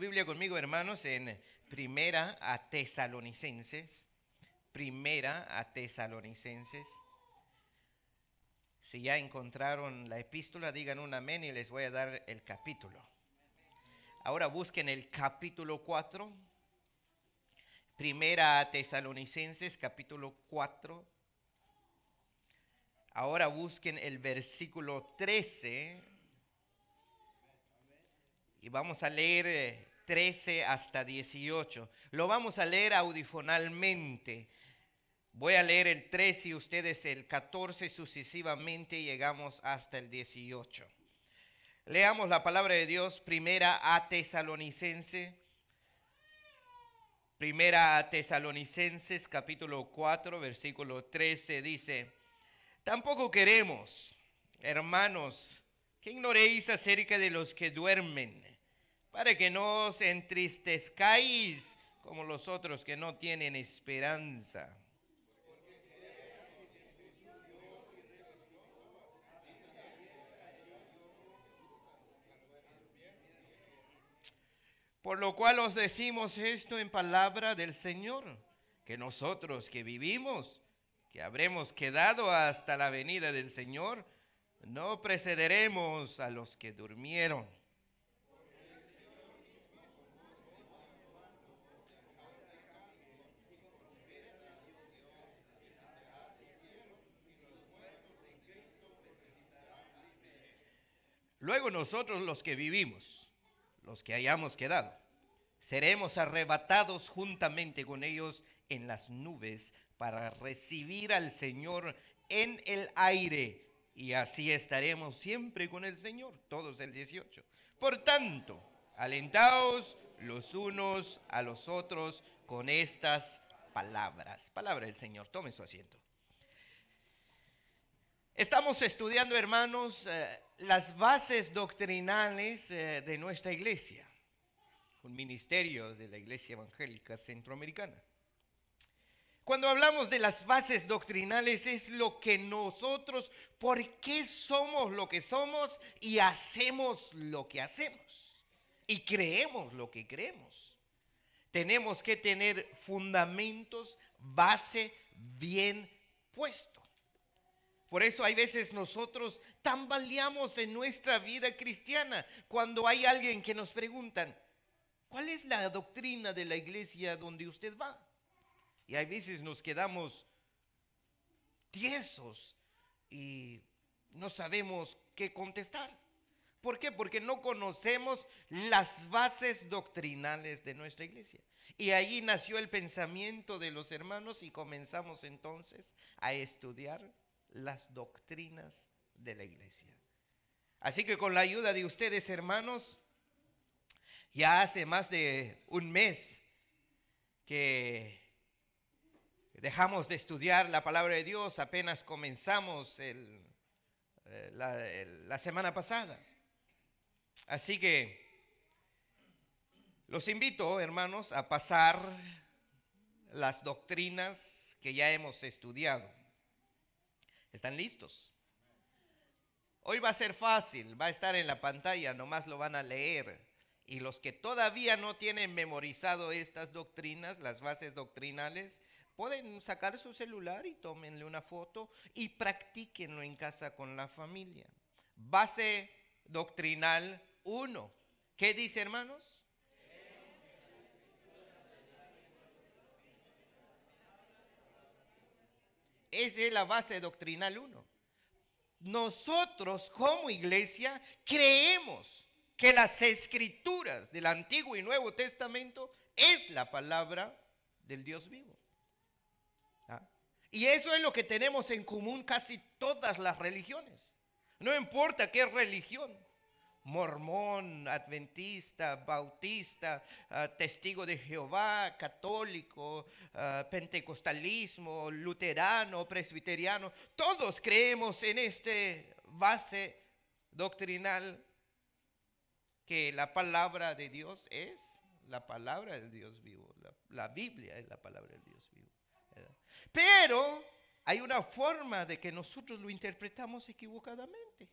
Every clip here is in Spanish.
Biblia conmigo, hermanos, en eh, Primera a Tesalonicenses. Primera a Tesalonicenses. Si ya encontraron la epístola, digan un amén y les voy a dar el capítulo. Ahora busquen el capítulo 4. Primera a Tesalonicenses, capítulo 4. Ahora busquen el versículo 13 y vamos a leer eh, 13 hasta 18. Lo vamos a leer audifonalmente. Voy a leer el 13 y ustedes el 14 sucesivamente llegamos hasta el 18. Leamos la palabra de Dios primera a Tesalonicense. Primera a Tesalonicenses capítulo 4 versículo 13 dice, tampoco queremos, hermanos, que ignoréis acerca de los que duermen para que no os entristezcáis como los otros que no tienen esperanza. Por lo cual os decimos esto en palabra del Señor, que nosotros que vivimos, que habremos quedado hasta la venida del Señor, no precederemos a los que durmieron. Luego nosotros los que vivimos, los que hayamos quedado, seremos arrebatados juntamente con ellos en las nubes para recibir al Señor en el aire. Y así estaremos siempre con el Señor, todos el 18. Por tanto, alentaos los unos a los otros con estas palabras. Palabra del Señor, tome su asiento. Estamos estudiando, hermanos, eh, las bases doctrinales eh, de nuestra iglesia, un ministerio de la Iglesia Evangélica Centroamericana. Cuando hablamos de las bases doctrinales es lo que nosotros, por qué somos lo que somos y hacemos lo que hacemos y creemos lo que creemos. Tenemos que tener fundamentos, base bien puesto. Por eso hay veces nosotros tambaleamos en nuestra vida cristiana cuando hay alguien que nos preguntan, ¿cuál es la doctrina de la iglesia donde usted va? Y hay veces nos quedamos tiesos y no sabemos qué contestar. ¿Por qué? Porque no conocemos las bases doctrinales de nuestra iglesia. Y ahí nació el pensamiento de los hermanos y comenzamos entonces a estudiar las doctrinas de la iglesia. Así que con la ayuda de ustedes, hermanos, ya hace más de un mes que dejamos de estudiar la palabra de Dios, apenas comenzamos el, eh, la, la semana pasada. Así que los invito, hermanos, a pasar las doctrinas que ya hemos estudiado. ¿Están listos? Hoy va a ser fácil, va a estar en la pantalla, nomás lo van a leer. Y los que todavía no tienen memorizado estas doctrinas, las bases doctrinales, pueden sacar su celular y tómenle una foto y practiquenlo en casa con la familia. Base doctrinal 1. ¿Qué dice, hermanos? Esa es la base doctrinal uno Nosotros como iglesia creemos que las escrituras del Antiguo y Nuevo Testamento es la palabra del Dios vivo. ¿Ah? Y eso es lo que tenemos en común casi todas las religiones. No importa qué religión, mormón, adventista, bautista, ah, testigo de Jehová, católico, ah, pentecostalismo, luterano, presbiteriano, todos creemos en este base doctrinal que la palabra de Dios es la palabra del Dios vivo, la, Biblia es la palabra del Dios vivo. Pero hay una forma de que nosotros lo interpretamos equivocadamente.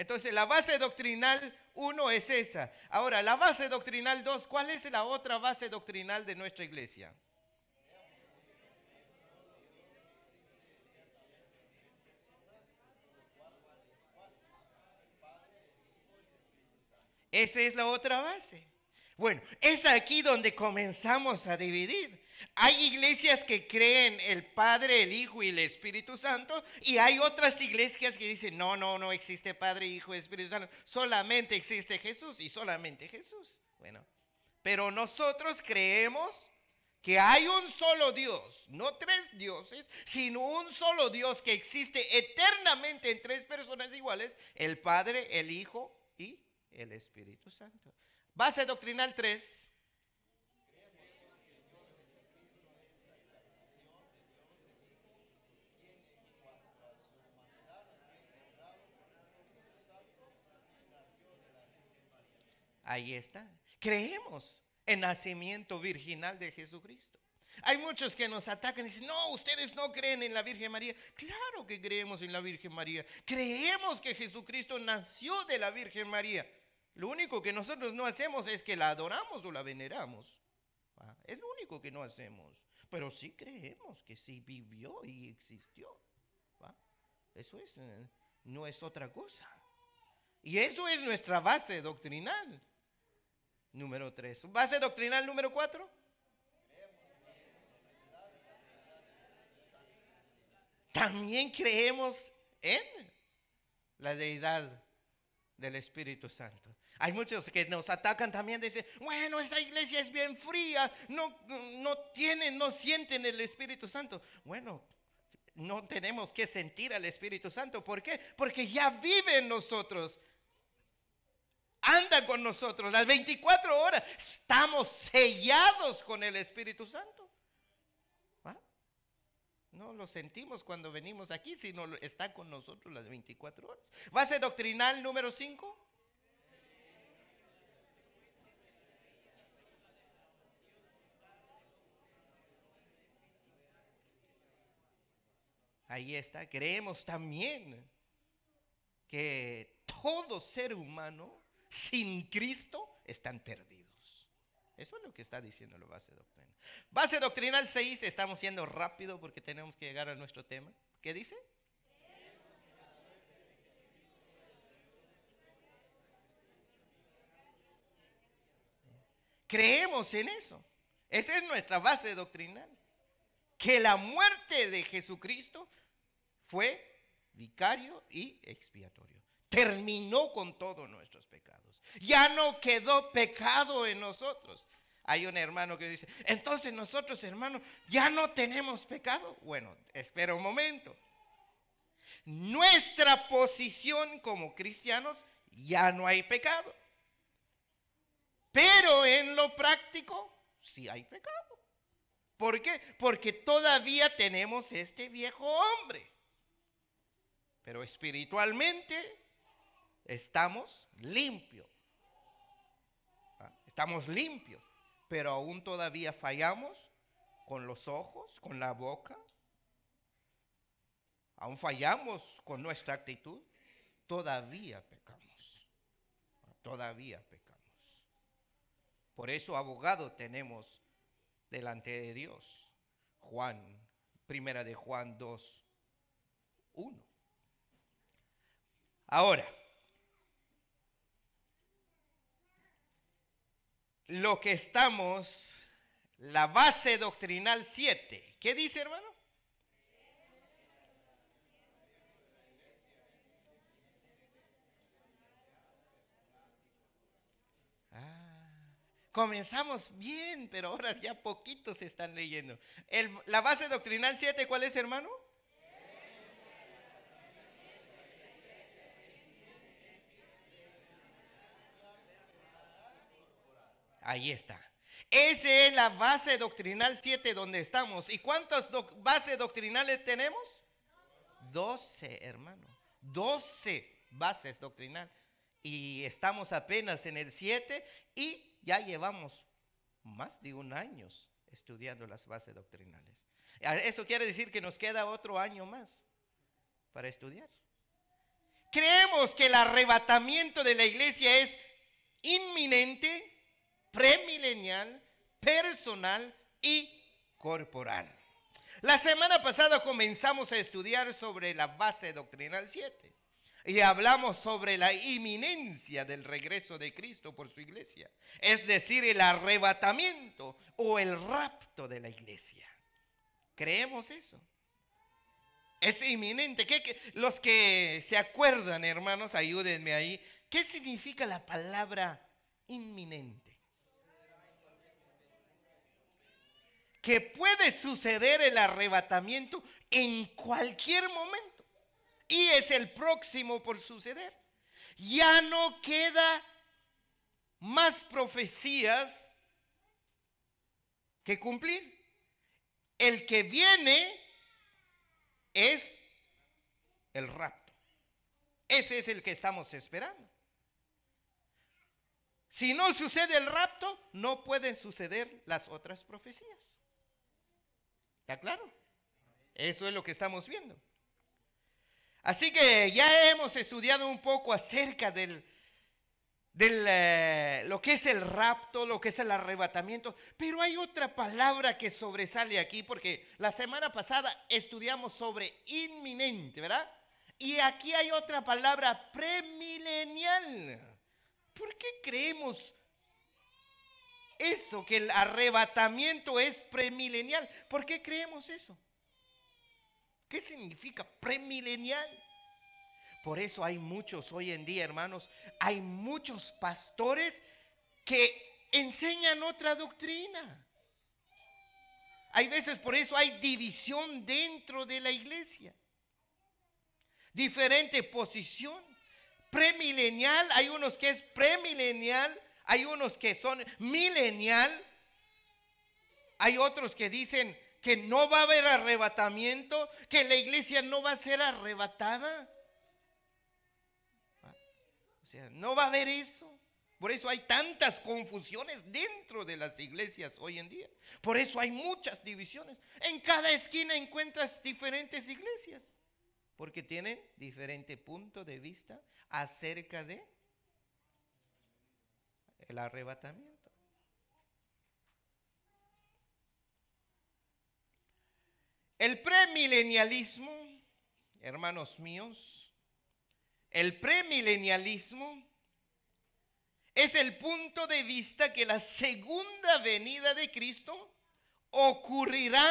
Entonces, la base doctrinal 1 es esa. Ahora, la base doctrinal 2, ¿cuál es la otra base doctrinal de nuestra iglesia? Esa es la otra base. Bueno, es aquí donde comenzamos a dividir. Hay iglesias que creen el Padre, el Hijo y el Espíritu Santo y hay otras iglesias que dicen, no, no, no existe Padre, Hijo Espíritu Santo, solamente existe Jesús y solamente Jesús. Bueno, pero nosotros creemos que hay un solo Dios, no tres dioses, sino un solo Dios que existe eternamente en tres personas iguales, el Padre, el Hijo y el Espíritu Santo. Base doctrinal 3, Ahí está. Creemos en nacimiento virginal de Jesucristo. Hay muchos que nos atacan y dicen, no, ustedes no creen en la Virgen María. Claro que creemos en la Virgen María. Creemos que Jesucristo nació de la Virgen María. Lo único que nosotros no hacemos es que la adoramos o la veneramos. Ah, es lo único que no hacemos. Pero sí creemos que sí vivió y existió. Ah, eso es, eh, no es otra cosa. Y eso es nuestra base doctrinal número 3. Base doctrinal número 4. También creemos en la deidad del Espíritu Santo. Hay muchos que nos atacan también, dicen, bueno, esta iglesia es bien fría, no, no tienen, no sienten el Espíritu Santo. Bueno, no tenemos que sentir al Espíritu Santo. ¿Por qué? Porque ya vive en nosotros anda con nosotros. Las 24 horas estamos sellados con el Espíritu Santo. ¿Ah? No lo sentimos cuando venimos aquí, sino está con nosotros las 24 horas. Base doctrinal número 5. Ahí está, creemos también que todo ser humano sin Cristo están perdidos. Eso es lo que está diciendo la base doctrinal. Base doctrinal 6, estamos siendo rápido porque tenemos que llegar a nuestro tema. ¿Qué dice? Creemos en eso. Esa es nuestra base doctrinal. Que la muerte de Jesucristo fue vicario y expiatorio terminó con todos nuestros pecados. Ya no quedó pecado en nosotros. Hay un hermano que dice, entonces nosotros hermanos ya no tenemos pecado. Bueno, espera un momento. Nuestra posición como cristianos ya no hay pecado. Pero en lo práctico sí hay pecado. ¿Por qué? Porque todavía tenemos este viejo hombre. Pero espiritualmente estamos limpios. ¿Ah? Estamos limpios, pero aún todavía fallamos con los ojos, con la boca. Aún fallamos con nuestra actitud. Todavía pecamos. Todavía pecamos. Por eso abogado tenemos delante de Dios. Juan, primera de Juan 2, 1. Ahora, lo que estamos, la base doctrinal 7. ¿Qué dice, hermano? Ah, comenzamos bien, pero ahora ya poquitos están leyendo. la base doctrinal 7, ¿cuál es, hermano? Ahí está. Esa es la base doctrinal 7 donde estamos. ¿Y cuántas bases doctrinales tenemos? 12, hermano. 12 bases doctrinales. Y estamos apenas en el 7 y ya llevamos más de un año estudiando las bases doctrinales. Ah, eso quiere decir que nos queda otro año más para estudiar. Creemos que el arrebatamiento de la iglesia es inminente, premilenial, personal y corporal. La semana pasada comenzamos a estudiar sobre la base doctrinal 7 y hablamos sobre la inminencia del regreso de Cristo por su iglesia, es decir, el arrebatamiento o el rapto de la iglesia. ¿Creemos eso? Es inminente. los que se acuerdan, hermanos, ayúdenme ahí. ¿Qué significa la palabra inminente? que puede suceder el arrebatamiento en cualquier momento. Y es el próximo por suceder. Ya no queda más profecías que cumplir. El que viene es el rapto. Ese es el que estamos esperando. Si no sucede el rapto, no pueden suceder las otras profecías claro? Eso es lo que estamos viendo. Así que ya hemos estudiado un poco acerca del, eh, lo que es el rapto, lo que es el arrebatamiento, pero hay otra palabra que sobresale aquí porque la semana pasada estudiamos sobre inminente, ¿verdad? Y aquí hay otra palabra premilenial. ¿Por qué creemos eso, que el arrebatamiento es premilenial. ¿Por qué creemos eso? ¿Qué significa premilenial? Por eso hay muchos hoy en día, hermanos, hay muchos pastores que enseñan otra doctrina. Hay veces por eso hay división dentro de la iglesia. Diferente posición. Premilenial, hay unos que es premilenial hay unos que son milenial. Hay otros que dicen que no va a haber arrebatamiento, que la iglesia no va a ser arrebatada. O sea, no va a haber eso. Por eso hay tantas confusiones dentro de las iglesias hoy en día. Por eso hay muchas divisiones. En cada esquina encuentras diferentes iglesias. Porque tienen diferente punto de vista acerca de el arrebatamiento. El premilenialismo, hermanos míos, el premilenialismo es el punto de vista que la segunda venida de Cristo ocurrirá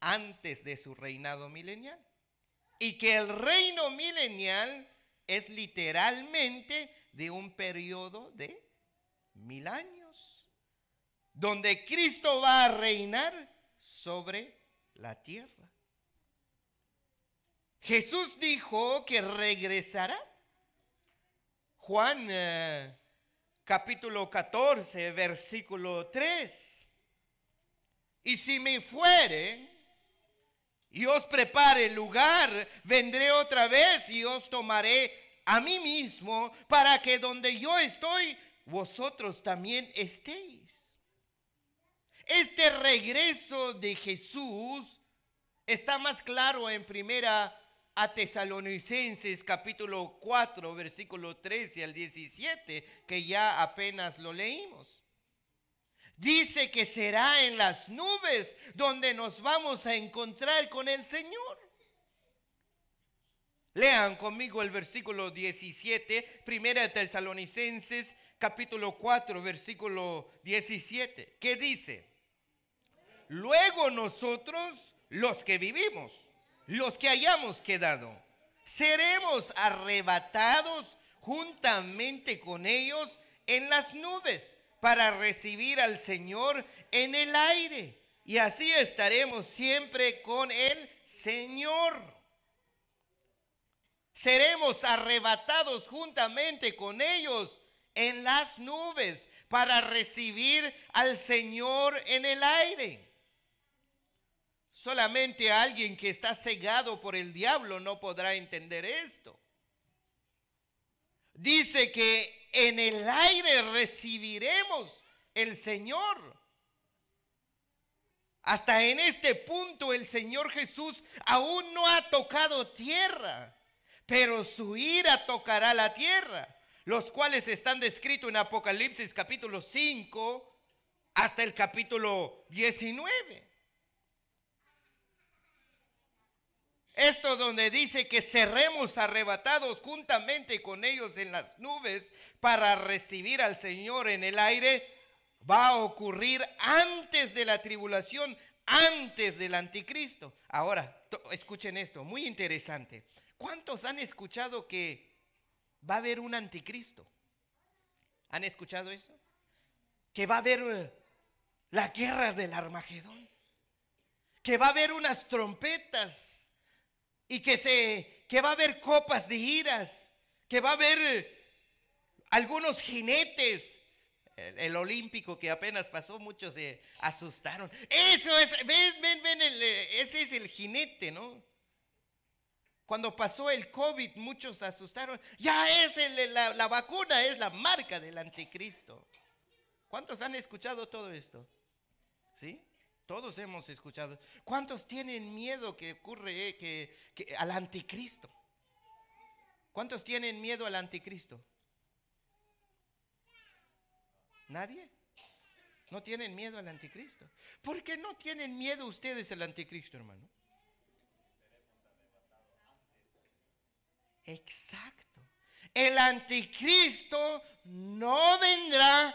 antes de su reinado milenial y que el reino milenial es literalmente de un periodo de mil años, donde Cristo va a reinar sobre la tierra. Jesús dijo que regresará. Juan eh, capítulo 14, versículo 3. Y si me fuere y os prepare el lugar, vendré otra vez y os tomaré a mí mismo para que donde yo estoy, vosotros también estéis. Este regreso de Jesús está más claro en primera a Tesalonicenses capítulo 4, versículo 13 al 17, que ya apenas lo leímos. Dice que será en las nubes donde nos vamos a encontrar con el Señor. Lean conmigo el versículo 17, primera Tesalonicenses capítulo 4, versículo 17, que dice, luego nosotros, los que vivimos, los que hayamos quedado, seremos arrebatados juntamente con ellos en las nubes para recibir al Señor en el aire. Y así estaremos siempre con el Señor. Seremos arrebatados juntamente con ellos en las nubes para recibir al Señor en el aire. Solamente alguien que está cegado por el diablo no podrá entender esto. Dice que en el aire recibiremos el Señor. Hasta en este punto el Señor Jesús aún no ha tocado tierra, pero su ira tocará la tierra los cuales están descritos en Apocalipsis capítulo 5 hasta el capítulo 19. Esto donde dice que seremos arrebatados juntamente con ellos en las nubes para recibir al Señor en el aire, va a ocurrir antes de la tribulación, antes del anticristo. Ahora, escuchen esto, muy interesante. ¿Cuántos han escuchado que va a haber un anticristo. ¿Han escuchado eso? Que va a haber eh, la guerra del Armagedón. Que va a haber unas trompetas y que se que va a haber copas de iras, que va a haber eh, algunos jinetes. El, olímpico que apenas pasó, muchos se asustaron. Eso es, ven, ven, ven, eh, ese es el jinete, ¿no? Cuando pasó el COVID, muchos asustaron. Ya es la, vacuna, es la marca del anticristo. ¿Cuántos han escuchado todo esto? ¿Sí? Todos hemos escuchado. ¿Cuántos tienen miedo que ocurre eh, al anticristo? ¿Cuántos tienen miedo al anticristo? ¿Nadie? No tienen miedo al anticristo. ¿Por qué no tienen miedo ustedes al anticristo, hermano? exacto. El anticristo no vendrá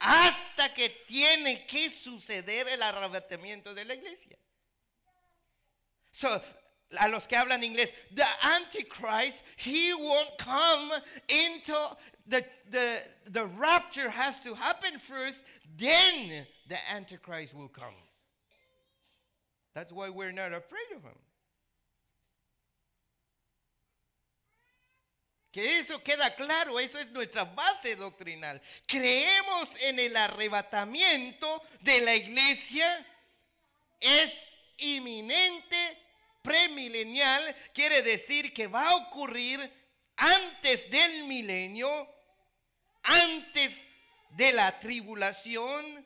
hasta que tiene que suceder el arrebatamiento de la iglesia. So, a los que hablan inglés, the Antichrist, he won't come until the, the, the rapture has to happen first, then the Antichrist will come. That's why we're not afraid of him. Que eso queda claro, eso es nuestra base doctrinal. Creemos en el arrebatamiento de la iglesia. Es inminente, premilenial, quiere decir que va a ocurrir antes del milenio, antes de la tribulación.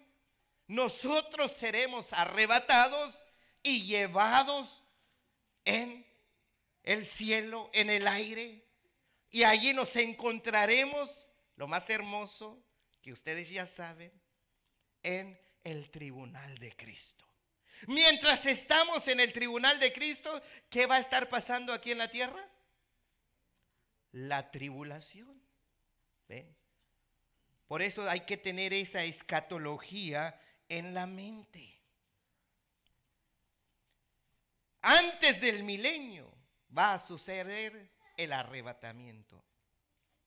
Nosotros seremos arrebatados y llevados en el cielo, en el aire y allí nos encontraremos lo más hermoso que ustedes ya saben en el tribunal de Cristo. Mientras estamos en el tribunal de Cristo, ¿qué va a estar pasando aquí en la tierra? La tribulación. ¿Ven? Por eso hay que tener esa escatología en la mente. Antes del milenio va a suceder el arrebatamiento.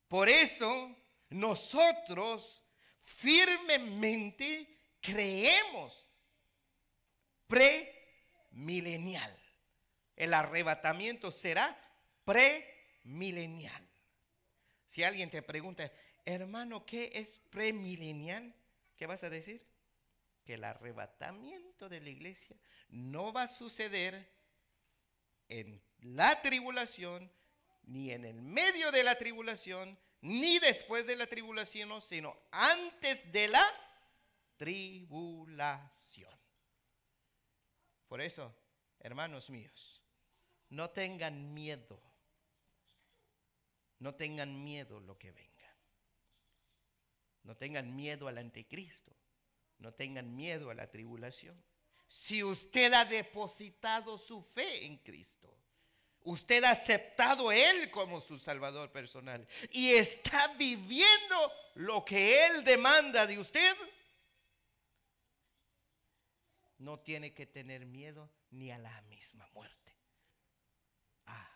Por eso nosotros firmemente creemos premilenial. El arrebatamiento será premilenial. Si alguien te pregunta, hermano, ¿qué es premilenial? ¿Qué vas a decir? Que el arrebatamiento de la iglesia no va a suceder en la tribulación, ni en el medio de la tribulación, ni después de la tribulación, sino antes de la tribulación. Por eso, hermanos míos, no tengan miedo. No tengan miedo lo que venga. No tengan miedo al anticristo. No tengan miedo a la tribulación. Si usted ha depositado su fe en Cristo, Usted ha aceptado a Él como su Salvador personal y está viviendo lo que Él demanda de usted. No tiene que tener miedo ni a la misma muerte. Ah,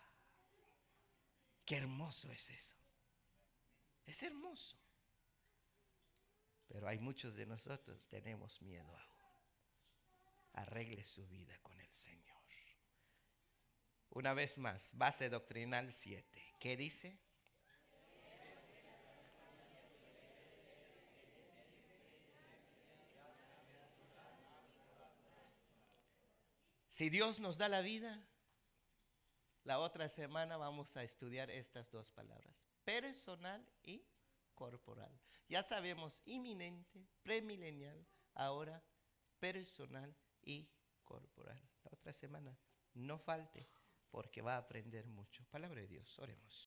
qué hermoso es eso. Es hermoso. Pero hay muchos de nosotros tenemos miedo aún. Arregle su vida con el Señor. Una vez más, base doctrinal 7. ¿Qué dice? Si Dios nos da la vida, la otra semana vamos a estudiar estas dos palabras, personal y corporal. Ya sabemos inminente, premilenial, ahora personal y corporal. La otra semana, no falte porque va a aprender mucho. Palabra de Dios, oremos.